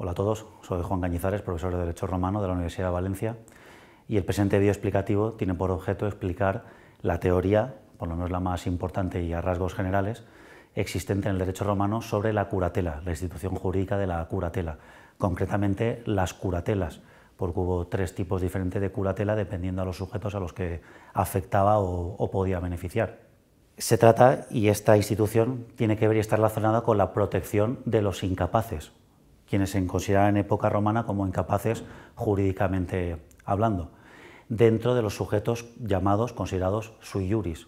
Hola a todos, soy Juan Cañizares, profesor de Derecho Romano de la Universidad de Valencia y el presente vídeo explicativo tiene por objeto explicar la teoría, por lo menos la más importante y a rasgos generales, existente en el derecho romano sobre la curatela, la institución jurídica de la curatela, concretamente las curatelas, porque hubo tres tipos diferentes de curatela dependiendo a los sujetos a los que afectaba o, podía beneficiar. Se trata, y esta institución tiene que ver y está relacionada con la protección de los incapaces, quienes se consideraban en época romana como incapaces jurídicamente hablando, dentro de los sujetos llamados, considerados sui juris.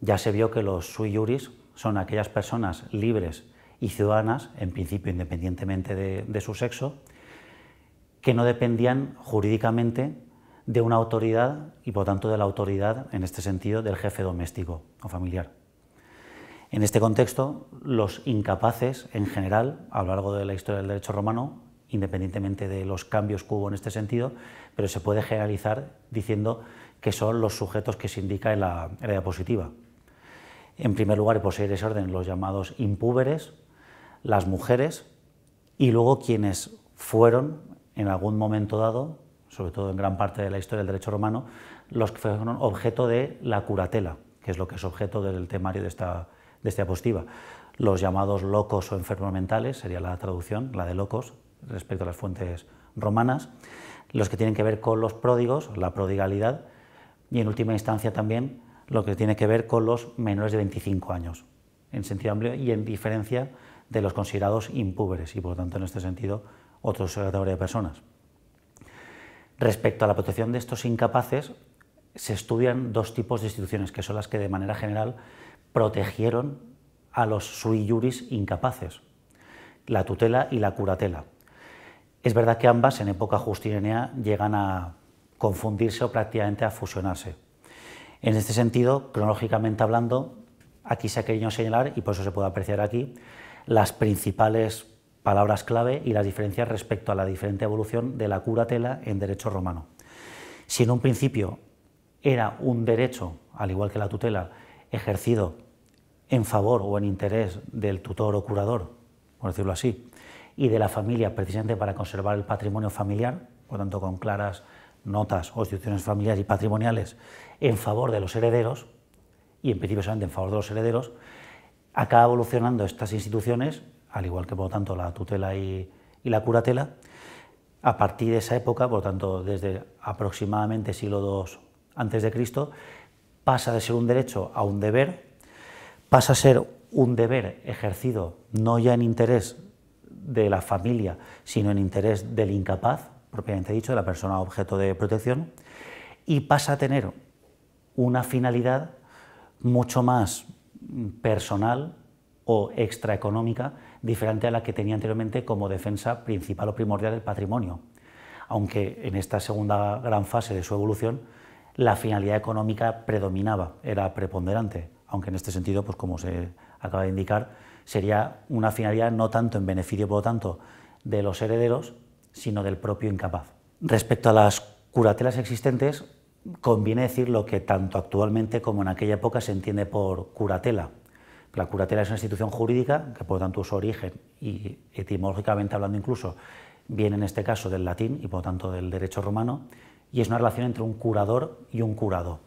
Ya se vio que los sui juris son aquellas personas libres y ciudadanas, en principio independientemente de su sexo, que no dependían jurídicamente de una autoridad y por tanto de la autoridad, en este sentido, del jefe doméstico o familiar. En este contexto, los incapaces, en general, a lo largo de la historia del derecho romano, independientemente de los cambios que hubo en este sentido, pero se puede generalizar diciendo que son los sujetos que se indica en la, diapositiva. En primer lugar, por seguir ese orden, los llamados impúberes, las mujeres y luego quienes fueron, en algún momento dado, sobre todo en gran parte de la historia del derecho romano, los que fueron objeto de la curatela, que es lo que es objeto del temario de esta, de esta diapositiva. Los llamados locos o enfermos mentales, sería la traducción, la de locos, respecto a las fuentes romanas, los que tienen que ver con los pródigos, la prodigalidad, y en última instancia también lo que tiene que ver con los menores de 25 años, en sentido amplio y en diferencia de los considerados impúberes, y por tanto en este sentido otros categoría de personas. Respecto a la protección de estos incapaces, se estudian dos tipos de instituciones, que son las que de manera general protegieron a los sui juris incapaces, la tutela y la curatela. Es verdad que ambas en época justiniana llegan a confundirse o prácticamente a fusionarse. En este sentido, cronológicamente hablando, aquí se ha querido señalar, y por eso se puede apreciar aquí, las principales palabras clave y las diferencias respecto a la diferente evolución de la curatela en derecho romano. Si en un principio era un derecho, al igual que la tutela, ejercido en favor o en interés del tutor o curador, por decirlo así, y de la familia precisamente para conservar el patrimonio familiar, por tanto con claras notas o instituciones familiares y patrimoniales en favor de los herederos, y en principio solamente en favor de los herederos, acaba evolucionando estas instituciones, al igual que por lo tanto la tutela y, la curatela, a partir de esa época, por lo tanto desde aproximadamente siglo II antes de Cristo, pasa de ser un derecho a un deber pasa a ser un deber ejercido no ya en interés de la familia, sino en interés del incapaz, propiamente dicho, de la persona objeto de protección, y pasa a tener una finalidad mucho más personal o extraeconómica, diferente a la que tenía anteriormente como defensa principal o primordial del patrimonio. Aunque en esta segunda gran fase de su evolución, la finalidad económica predominaba, era preponderante aunque en este sentido, pues como se acaba de indicar, sería una finalidad no tanto en beneficio, por lo tanto, de los herederos, sino del propio incapaz. Respecto a las curatelas existentes, conviene decir lo que tanto actualmente como en aquella época se entiende por curatela. La curatela es una institución jurídica que, por lo tanto, su origen y etimológicamente hablando incluso viene en este caso del latín y, por lo tanto, del derecho romano, y es una relación entre un curador y un curado.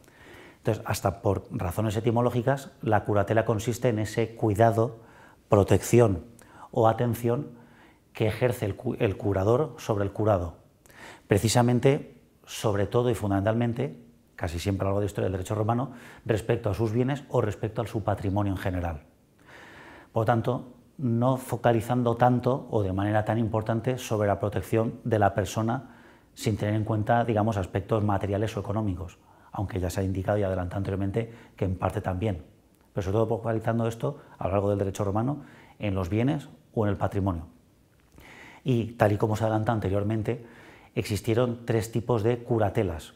Entonces, hasta por razones etimológicas, la curatela consiste en ese cuidado, protección o atención que ejerce el, curador sobre el curado. Precisamente, sobre todo y fundamentalmente, casi siempre a largo de historia del derecho romano, respecto a sus bienes o respecto a su patrimonio en general. Por lo tanto, no focalizando tanto o de manera tan importante sobre la protección de la persona sin tener en cuenta, digamos, aspectos materiales o económicos aunque ya se ha indicado y adelantado anteriormente que en parte también, pero sobre todo focalizando esto a lo largo del derecho romano en los bienes o en el patrimonio. Y tal y como se adelanta anteriormente, existieron tres tipos de curatelas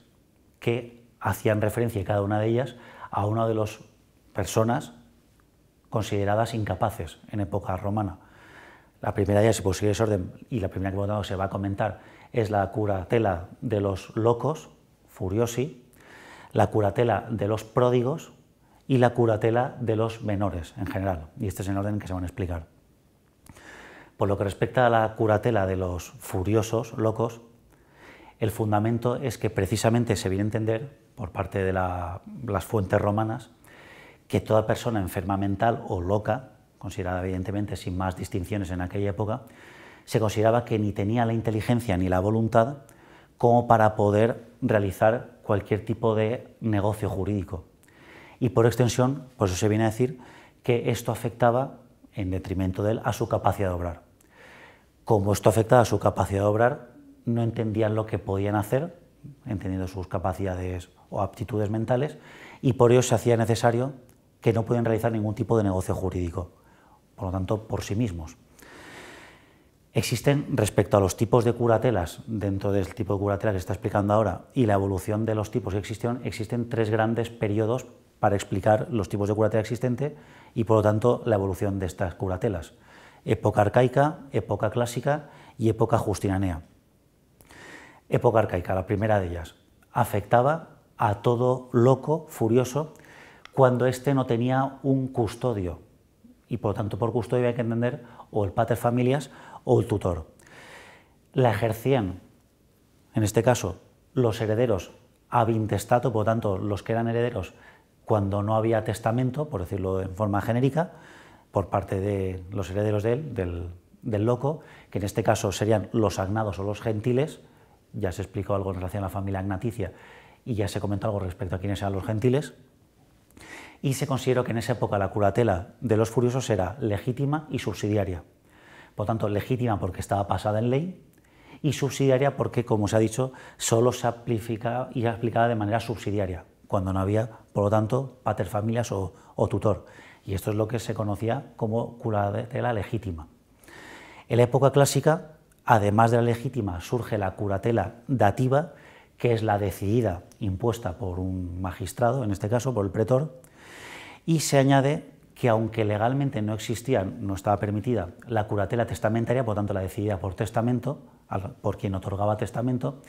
que hacían referencia cada una de ellas a una de las personas consideradas incapaces en época romana. La primera ya ellas, si posible ese orden, y la primera que se va a comentar, es la curatela de los locos, furiosi, la curatela de los pródigos y la curatela de los menores en general. Y este es el orden en que se van a explicar. Por lo que respecta a la curatela de los furiosos, locos, el fundamento es que precisamente se viene a entender, por parte de las fuentes romanas, que toda persona enferma mental o loca, considerada evidentemente sin más distinciones en aquella época, se consideraba que ni tenía la inteligencia ni la voluntad como para poder realizar cualquier tipo de negocio jurídico. Y por extensión, pues eso se viene a decir que esto afectaba, en detrimento de él, a su capacidad de obrar. Como esto afectaba a su capacidad de obrar, no entendían lo que podían hacer, entendiendo sus capacidades o aptitudes mentales, y por ello se hacía necesario que no pudieran realizar ningún tipo de negocio jurídico, por lo tanto, por sí mismos existen respecto a los tipos de curatelas, dentro del tipo de curatela que está explicando ahora, y la evolución de los tipos que existieron, existen tres grandes periodos para explicar los tipos de curatela existente y por lo tanto la evolución de estas curatelas. Época arcaica, época clásica y época justinanea. Época arcaica, la primera de ellas, afectaba a todo loco, furioso, cuando éste no tenía un custodio. Y por lo tanto, por custodio hay que entender o el pater familias o el tutor. La ejercían, en este caso, los herederos ab por lo tanto, los que eran herederos cuando no había testamento, por decirlo en forma genérica, por parte de los herederos de él, del, del loco, que en este caso serían los agnados o los gentiles, ya se explicó algo en relación a la familia agnaticia y ya se comentó algo respecto a quiénes eran los gentiles, y se consideró que en esa época la curatela de los furiosos era legítima y subsidiaria. Por tanto, legítima porque estaba pasada en ley y subsidiaria porque, como se ha dicho, solo se aplica y se aplicaba de manera subsidiaria, cuando no había, por lo tanto, pater familias o, o tutor. Y esto es lo que se conocía como curatela legítima. En la época clásica, además de la legítima, surge la curatela dativa, que es la decidida, impuesta por un magistrado, en este caso por el pretor, y se añade que aunque legalmente no existía, no estaba permitida la curatela testamentaria, por tanto la decidida por testamento, por quien otorgaba testamento,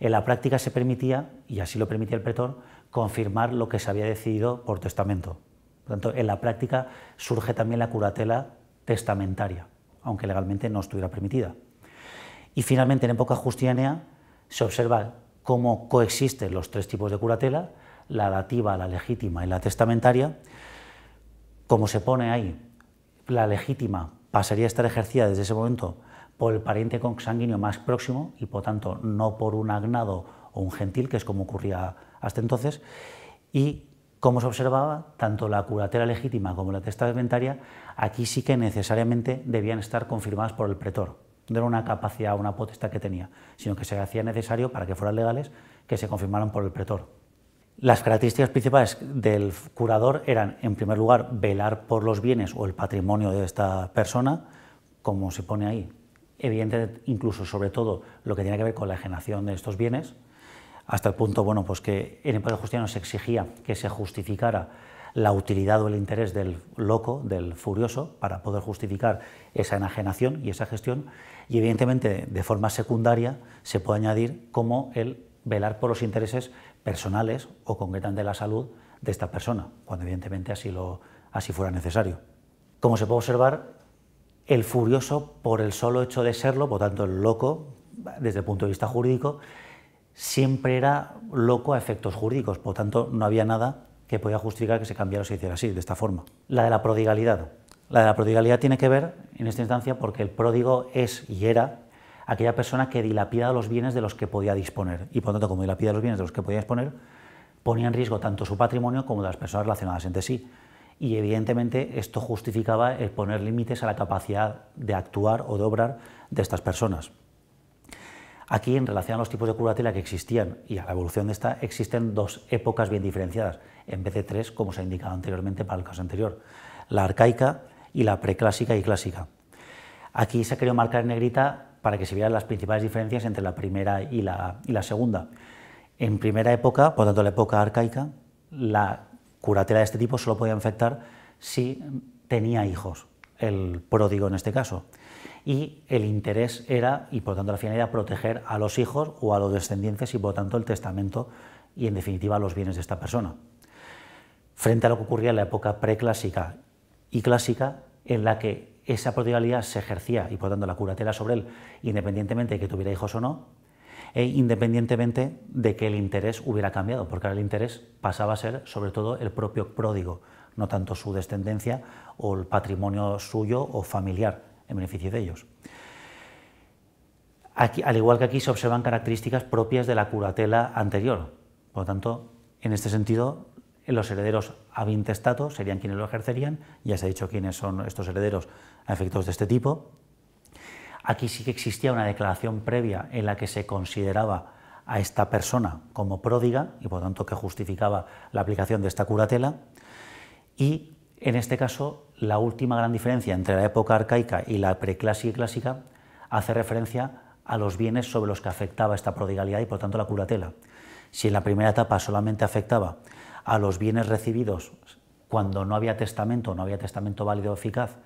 en la práctica se permitía, y así lo permitía el pretor, confirmar lo que se había decidido por testamento. Por tanto, en la práctica surge también la curatela testamentaria, aunque legalmente no estuviera permitida. Y finalmente, en época justiniana se observa cómo coexisten los tres tipos de curatela, la dativa, la legítima y la testamentaria, como se pone ahí, la legítima pasaría a estar ejercida desde ese momento por el pariente consanguíneo más próximo y por tanto no por un agnado o un gentil, que es como ocurría hasta entonces, y como se observaba, tanto la curatera legítima como la testamentaria aquí sí que necesariamente debían estar confirmadas por el pretor. No era una capacidad o una potestad que tenía, sino que se hacía necesario para que fueran legales que se confirmaran por el pretor. Las características principales del curador eran, en primer lugar, velar por los bienes o el patrimonio de esta persona, como se pone ahí. Evidentemente, incluso sobre todo lo que tiene que ver con la generación de estos bienes, hasta el punto bueno, pues que en el Poder Justiniano se exigía que se justificara la utilidad o el interés del loco, del furioso, para poder justificar esa enajenación y esa gestión, y evidentemente de forma secundaria se puede añadir como el velar por los intereses personales o de la salud de esta persona, cuando evidentemente así, lo, así fuera necesario. Como se puede observar, el furioso, por el solo hecho de serlo, por tanto el loco, desde el punto de vista jurídico, siempre era loco a efectos jurídicos, por tanto no había nada que podía justificar que se cambiara o se hiciera así, de esta forma. La de la prodigalidad. La de la prodigalidad tiene que ver, en esta instancia, porque el pródigo es y era aquella persona que dilapidaba los bienes de los que podía disponer. Y por tanto, como dilapidaba los bienes de los que podía disponer, ponía en riesgo tanto su patrimonio como de las personas relacionadas entre sí. Y evidentemente esto justificaba el poner límites a la capacidad de actuar o de obrar de estas personas. Aquí, en relación a los tipos de curatela que existían y a la evolución de esta, existen dos épocas bien diferenciadas, en vez de tres, como se ha indicado anteriormente para el caso anterior, la arcaica y la preclásica y clásica. Aquí se ha querido marcar en negrita para que se vieran las principales diferencias entre la primera y la, segunda. En primera época, por tanto la época arcaica, la curatela de este tipo solo podía infectar si tenía hijos, el pródigo en este caso. Y el interés era, y por tanto la finalidad, proteger a los hijos o a los descendientes y por tanto el testamento y en definitiva los bienes de esta persona. Frente a lo que ocurría en la época preclásica y clásica, en la que esa prodigalidad se ejercía y por tanto la curatela sobre él, independientemente de que tuviera hijos o no, e independientemente de que el interés hubiera cambiado, porque ahora el interés pasaba a ser sobre todo el propio pródigo, no tanto su descendencia o el patrimonio suyo o familiar en beneficio de ellos. Aquí, al igual que aquí se observan características propias de la curatela anterior, por lo tanto, en este sentido, los herederos ab serían quienes lo ejercerían, ya se ha dicho quiénes son estos herederos a efectos de este tipo. Aquí sí que existía una declaración previa en la que se consideraba a esta persona como pródiga y por tanto que justificaba la aplicación de esta curatela. Y en este caso, la última gran diferencia entre la época arcaica y la preclásica y clásica hace referencia a los bienes sobre los que afectaba esta prodigalidad y por tanto la curatela. Si en la primera etapa solamente afectaba a los bienes recibidos cuando no había testamento, no había testamento válido o eficaz,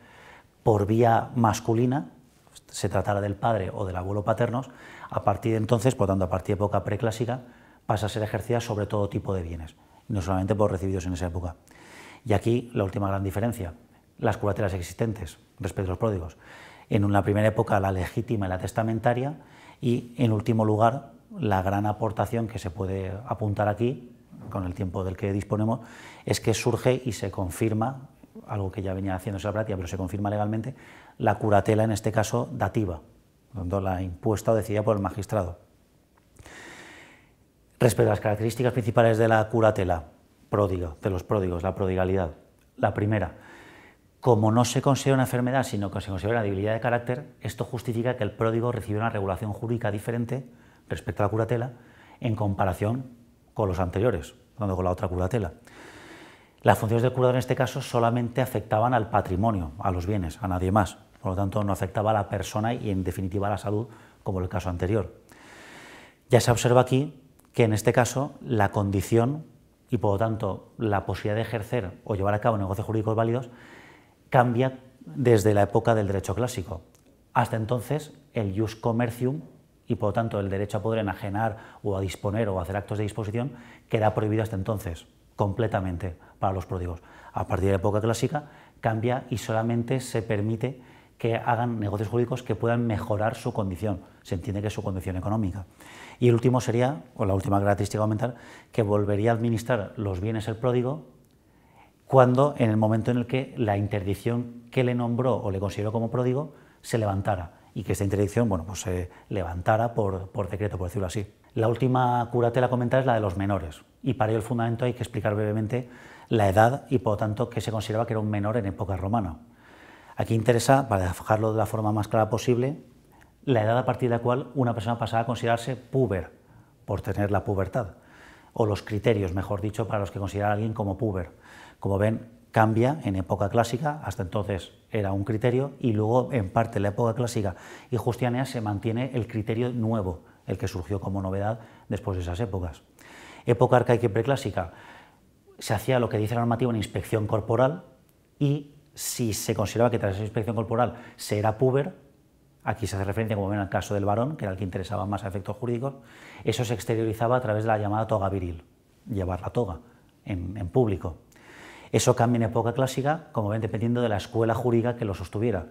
por vía masculina, se tratara del padre o del abuelo paternos, a partir de entonces, por tanto, a partir de época preclásica, pasa a ser ejercida sobre todo tipo de bienes, no solamente por recibidos en esa época. Y aquí la última gran diferencia, las curateras existentes respecto a los pródigos. En una primera época, la legítima y la testamentaria, y en último lugar, la gran aportación que se puede apuntar aquí, con el tiempo del que disponemos, es que surge y se confirma, algo que ya venía haciéndose la práctica, pero se confirma legalmente, la curatela, en este caso, dativa, cuando la impuesta o decidida por el magistrado. Respecto a las características principales de la curatela pródiga, de los pródigos, la prodigalidad. La primera, como no se considera una enfermedad, sino que se considera una debilidad de carácter, esto justifica que el pródigo recibe una regulación jurídica diferente respecto a la curatela en comparación con los anteriores, con la otra curatela. Las funciones del curador en este caso solamente afectaban al patrimonio, a los bienes, a nadie más. Por lo tanto, no afectaba a la persona y, en definitiva, a la salud, como en el caso anterior. Ya se observa aquí que, en este caso, la condición y, por lo tanto, la posibilidad de ejercer o llevar a cabo negocios jurídicos válidos cambia desde la época del derecho clásico. Hasta entonces, el jus commercium y por lo tanto el derecho a poder enajenar o a disponer o a hacer actos de disposición queda prohibido hasta entonces, completamente, para los pródigos. A partir de la época clásica cambia y solamente se permite que hagan negocios jurídicos que puedan mejorar su condición. Se entiende que es su condición económica. Y el último sería, o la última característica aumentar, que volvería a administrar los bienes el pródigo cuando, en el momento en el que la interdicción que le nombró o le consideró como pródigo, se levantara y que esta interdicción bueno, pues, se levantara por, decreto, por decirlo así. La última curatela comentar es la de los menores y para ello el fundamento hay que explicar brevemente la edad y por lo tanto que se consideraba que era un menor en época romana. Aquí interesa, para dejarlo de la forma más clara posible, la edad a partir de la cual una persona pasaba a considerarse puber por tener la pubertad o los criterios, mejor dicho, para los que consideran a alguien como puber. Como ven, cambia en época clásica, hasta entonces era un criterio, y luego en parte la época clásica y justianea, se mantiene el criterio nuevo, el que surgió como novedad después de esas épocas. Época arcaica y preclásica, se hacía lo que dice la normativa una inspección corporal y si se consideraba que tras esa inspección corporal se era puber, aquí se hace referencia como ven al caso del varón, que era el que interesaba más a efectos jurídicos, eso se exteriorizaba a través de la llamada toga viril, llevar la toga en público. Eso cambia en época clásica, como ven, dependiendo de la escuela jurídica que lo sostuviera,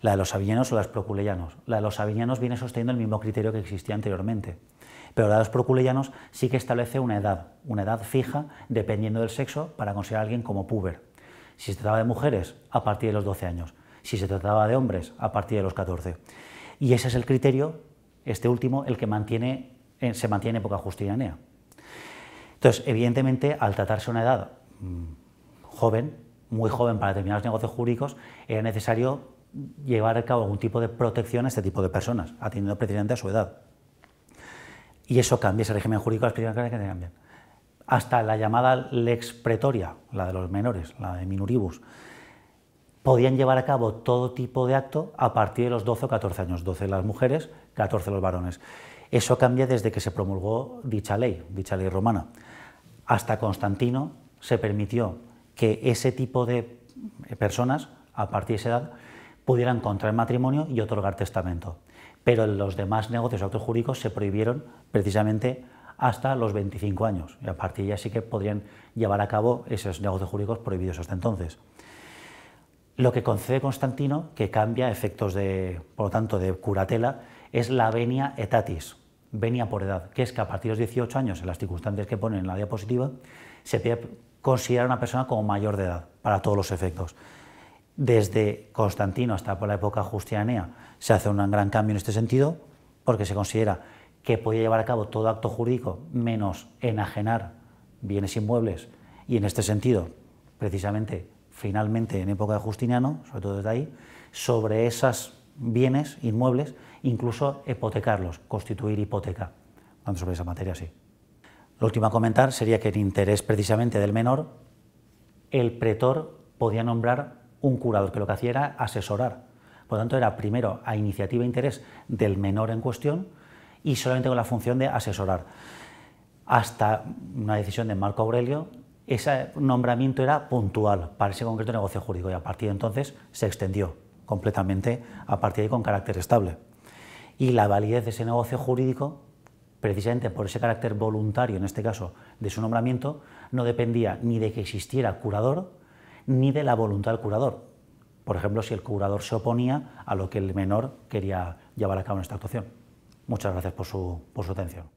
la de los avillanos o las proculeyanos. La de los avillanos viene sosteniendo el mismo criterio que existía anteriormente, pero la de los proculeyanos sí que establece una edad, una edad fija dependiendo del sexo para considerar a alguien como puber. Si se trataba de mujeres, a partir de los 12 años. Si se trataba de hombres, a partir de los 14. Y ese es el criterio, este último, el que mantiene, eh, se mantiene en época justinianea. Entonces, evidentemente, al tratarse una edad mm, joven, muy joven para determinados negocios jurídicos, era necesario llevar a cabo algún tipo de protección a este tipo de personas, atendiendo precisamente a su edad. Y eso cambia, ese régimen jurídico, las primeras que cambian. Hasta la llamada lex pretoria, la de los menores, la de minuribus, podían llevar a cabo todo tipo de acto a partir de los 12 o 14 años, 12 las mujeres, 14 los varones. Eso cambia desde que se promulgó dicha ley, dicha ley romana. Hasta Constantino se permitió que ese tipo de personas, a partir de esa edad, pudieran contraer matrimonio y otorgar testamento. Pero en los demás negocios actos jurídicos se prohibieron precisamente hasta los 25 años. Y a partir de ahí sí que podrían llevar a cabo esos negocios jurídicos prohibidos hasta entonces. Lo que concede Constantino, que cambia efectos de, por lo tanto, de curatela, es la venia etatis, venia por edad, que es que a partir de los 18 años, en las circunstancias que ponen en la diapositiva, se pide considerar a una persona como mayor de edad, para todos los efectos. Desde Constantino hasta por la época justiniana se hace un gran cambio en este sentido, porque se considera que puede llevar a cabo todo acto jurídico menos enajenar bienes inmuebles, y en este sentido, precisamente, finalmente en época de Justiniano, sobre todo desde ahí, sobre esos bienes inmuebles, incluso hipotecarlos, constituir hipoteca, cuando sobre esa materia sí. Lo último a comentar sería que en interés precisamente del menor, el pretor podía nombrar un curador, que lo que hacía era asesorar. Por lo tanto, era primero a iniciativa e interés del menor en cuestión y solamente con la función de asesorar. Hasta una decisión de Marco Aurelio, ese nombramiento era puntual para ese concreto negocio jurídico y a partir de entonces se extendió completamente a partir de ahí con carácter estable. Y la validez de ese negocio jurídico precisamente por ese carácter voluntario, en este caso, de su nombramiento, no dependía ni de que existiera curador, ni de la voluntad del curador. Por ejemplo, si el curador se oponía a lo que el menor quería llevar a cabo en esta actuación. Muchas gracias por su, por su atención.